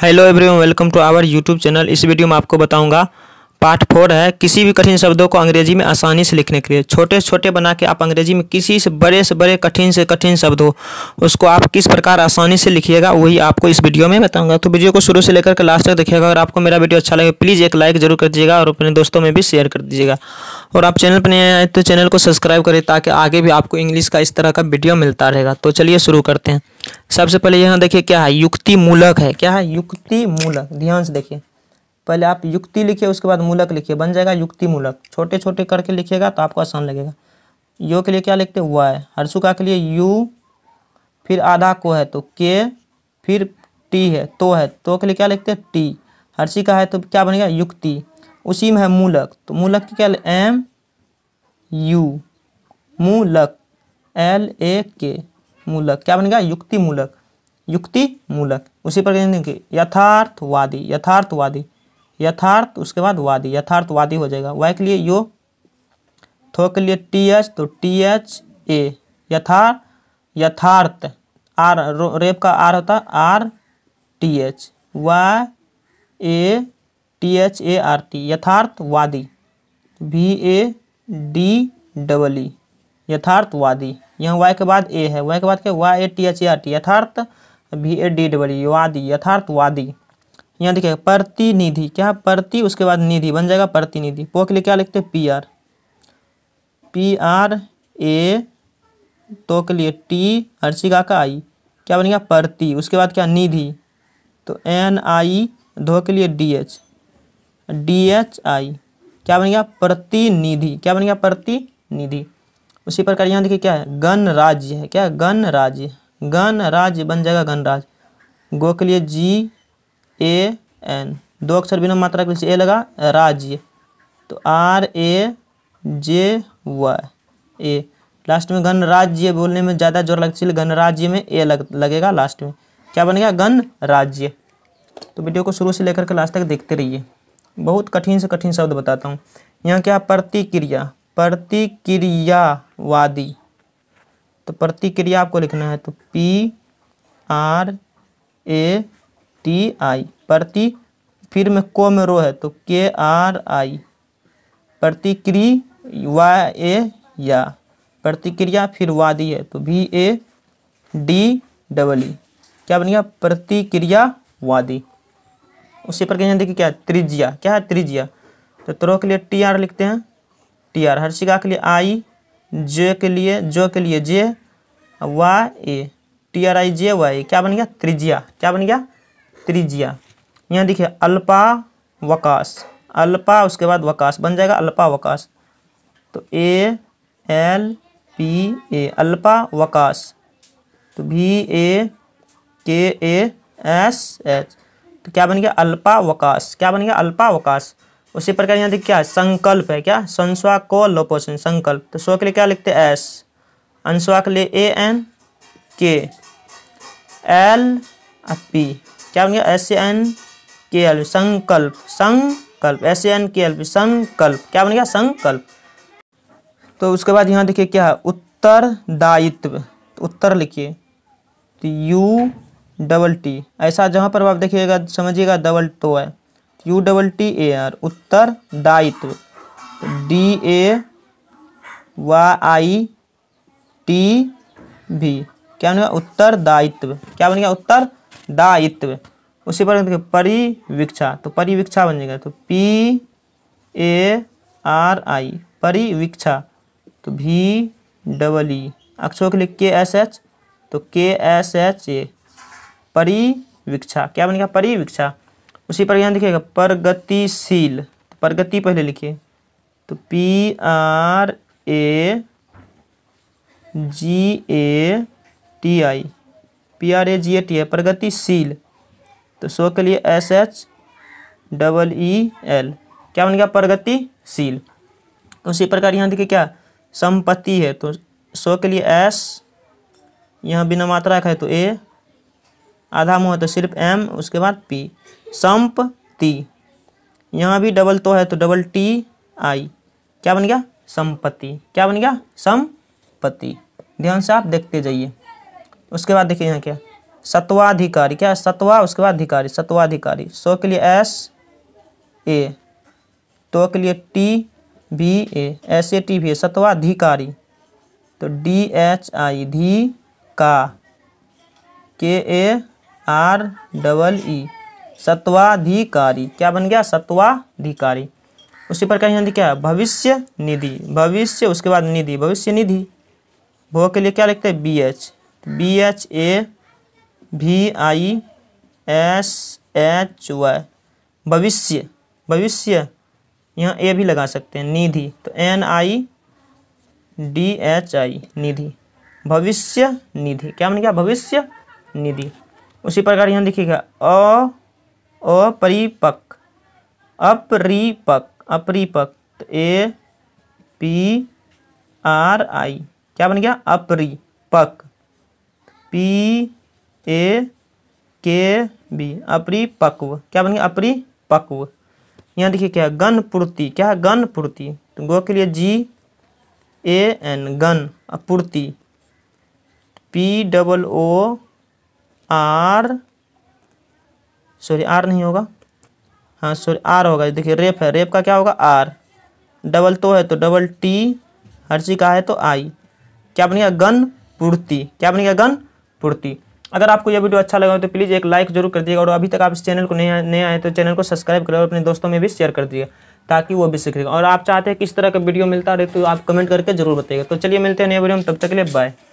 Hello everyone welcome to our YouTube channel इस video में आपको बताऊंगा पार्ट फोर है किसी भी कठिन शब्दों को अंग्रेजी में आसानी से लिखने के लिए छोटे छोटे बना के आप अंग्रेजी में किसी से बड़े से बड़े कठिन से कठिन शब्द हो उसको आप किस प्रकार आसानी से लिखिएगा वही आपको इस वीडियो में बताऊंगा तो वीडियो को शुरू से लेकर के लास्ट तक देखिएगा अगर आपको मेरा वीडियो अच्छा लगे प्लीज़ एक लाइक जरूर कर दीजिएगा और अपने दोस्तों में भी शेयर कर दीजिएगा और आप चैनल पर नए आए तो चैनल को सब्सक्राइब करें ताकि आगे भी आपको इंग्लिश का इस तरह का वीडियो मिलता रहेगा तो चलिए शुरू करते हैं सबसे पहले यहाँ देखिए क्या है युक्ति मूलक है क्या है युक्ति मूलक ध्यान से देखिए पहले आप युक्ति लिखिए उसके बाद मूलक लिखिए बन जाएगा युक्ति मूलक छोटे छोटे करके लिखिएगा तो आपको आसान लगेगा यो के लिए क्या लिखते हैं वाई हर्षुका के लिए यू फिर आधा को है तो के फिर टी है तो है तो के लिए क्या लिखते हैं टी हर्षी का है तो क्या बनेगा युक्ति उसी में है मूलक तो मूलक क्या एम यू मूलक एल ए के मूलक क्या बनेगा युक्ति मूलक युक्ति मूलक उसी पर यथार्थवादी यथार्थवादी यथार्थ उसके बाद वादी यथार्थवादी हो जाएगा वाई के लिए यो थो के लिए टी एच तो टी एच ए यथार्थ यथार्थ आर रेप का आर होता R T H Y A T H A R T यथार्थवादी V A D double E यथार्थवादी यहाँ वाई के बाद ए है वाई के बाद क्या Y A T H A R T यथार्थ V A D double E वादी यथार्थवादी यहाँ देखिए प्रतिनिधि क्या प्रति उसके बाद निधि बन जाएगा प्रतिनिधि पो के लिए क्या लिखते हैं P R P R A तो के लिए टी हर्षिका का आई क्या बन गया प्रति उसके बाद क्या निधि तो एन आई धो के लिए D H D H I क्या बन गया प्रतिनिधि क्या बन गया प्रतिनिधि उसी प्रकार यहाँ देखिए क्या है गणराज्य है क्या गणराज्य गणराज्य बन जाएगा गणराज गो के लिए जी ए एन दो अक्षर बिना मात्रा के ए लगा राज्य तो R A J Y A लास्ट में गणराज्य बोलने में ज़्यादा जोर लगता है गणराज्य में ए लग, लगेगा लास्ट में क्या गण गणराज्य तो वीडियो को शुरू से लेकर के लास्ट तक देखते रहिए बहुत कठिन से कठिन शब्द बताता हूँ यहाँ क्या प्रतिक्रिया प्रतिक्रियावादी तो प्रतिक्रिया आपको लिखना है तो P R A T I प्रति फिर में को में रो है तो के आर आई प्रतिक्री वा ए या प्रतिक्रिया फिर वादी है तो V A D double E क्या बन गया प्रतिक्रिया वादी उसी पर कहना देखिए क्या है त्रिज्या क्या है त्रिज्या तो त्रो के लिए टी आर लिखते हैं टी आर हर्षिका के लिए आई जे के लिए जो के लिए J Y A T R I J Y क्या बन गया त्रिज्या क्या बन गया त्रिज्या यहाँ देखिए अल्पा वकाश अल्पा उसके बाद वकाश बन जाएगा अल्पा वकाश तो ए एल पी ए अल्पा वकाश तो भी ए के ए एस एच तो क्या बन गया अल्पा वकाश क्या बन गया अल्पा वकाश उसी प्रकार यहाँ देखिए क्या है संकल्प है क्या संस्वा को लोपोषण संकल्प तो सो के लिए क्या लिखते हैं एस अनुस्वा के लिए A N K L P क्या बन गया एस एन के एल संकल्प संकल्प एस एन के एल संकल्प क्या बन गया संकल्प तो उसके बाद यहाँ देखिए क्या है उत्तरदायित्व उत्तर लिखिए तो यू डबल टी ऐसा जहाँ पर आप देखिएगा समझिएगा डबल टो है U double T A R उत्तर दायित्व D A Y I T भी क्या बन गया उत्तर दायित्व क्या बन गया उत्तर दायित्व उसी पर परिवीक्षा तो परिवीक्षा बन जाएगा तो पी ए आर आई परिवीक्षा तो भी डबल ई e। अक्षों के लिए के एस एच तो के एस एच ए परिवीक्षा क्या बनेगा परिवीक्षा उसी पर यहाँ देखिएगा प्रगतिशील तो प्रगति पहले लिखिए तो P R A G A T I P R A G A T है प्रगतिशील तो शो के लिए S H double E L क्या बन गया प्रगतिशील तो उसी प्रकार यहाँ देखिए क्या संपत्ति है तो शो के लिए एस यहाँ बिना मात्रा का है तो ए आधा मुँह है तो सिर्फ एम उसके बाद पी संपत्ति यहाँ भी डबल तो है तो डबल टी आई क्या बन गया संपत्ति क्या बन गया संपत्ति ध्यान से आप देखते जाइए उसके बाद देखिए यहाँ क्या सत्वाधिकारी क्या सत्वा उसके बाद अधिकारी सत्वाधिकारी सो के लिए एस ए तो के लिए T B A S A T भी ए सत्वाधिकारी तो डी एच आई धी का के ए आर डबल ई सत्वाधिकारी क्या बन गया सत्वाधिकारी उसी पर यहाँ क्या है भविष्य निधि भविष्य उसके बाद निधि भविष्य निधि भो के लिए क्या लिखते हैं B H B H A भी आई एस एच वाई भविष्य भविष्य यहाँ ए भी लगा सकते हैं निधि तो N I D H I निधि भविष्य निधि क्या मैंने क्या भविष्य निधि उसी प्रकार यहाँ देखिएगा अ अपरिपक् अपरिपक अपरिपक तो ए पी आर आई क्या बन गया अपरिपक पी ए के बी अपरिपक्व क्या बन गया अपरिपक्व यहाँ देखिए क्या है गन पूर्ति क्या है गन पूर्ति तो गो के लिए जी ए एन गन पूर्ति P double O R sorry R नहीं होगा हाँ सॉरी आर होगा देखिए रेप है रेप का क्या होगा आर डबल तो है तो डबल टी हर चीज का है तो आई क्या बनेगा गन पूर्ति क्या बनेगा गन पूर्ति अगर आपको यह वीडियो अच्छा लगा हो तो प्लीज़ एक लाइक जरूर कर दिएगा और अभी तक आप इस चैनल को नए नए आए तो चैनल को सब्सक्राइब करें और अपने दोस्तों में भी शेयर कर दिए ताकि वो भी सीखेगा और आप चाहते हैं किस तरह का वीडियो मिलता रहे तो आप कमेंट करके जरूर बताइएगा तो चलिए मिलते हैं नए वीडियो में तब तक के लिए बाय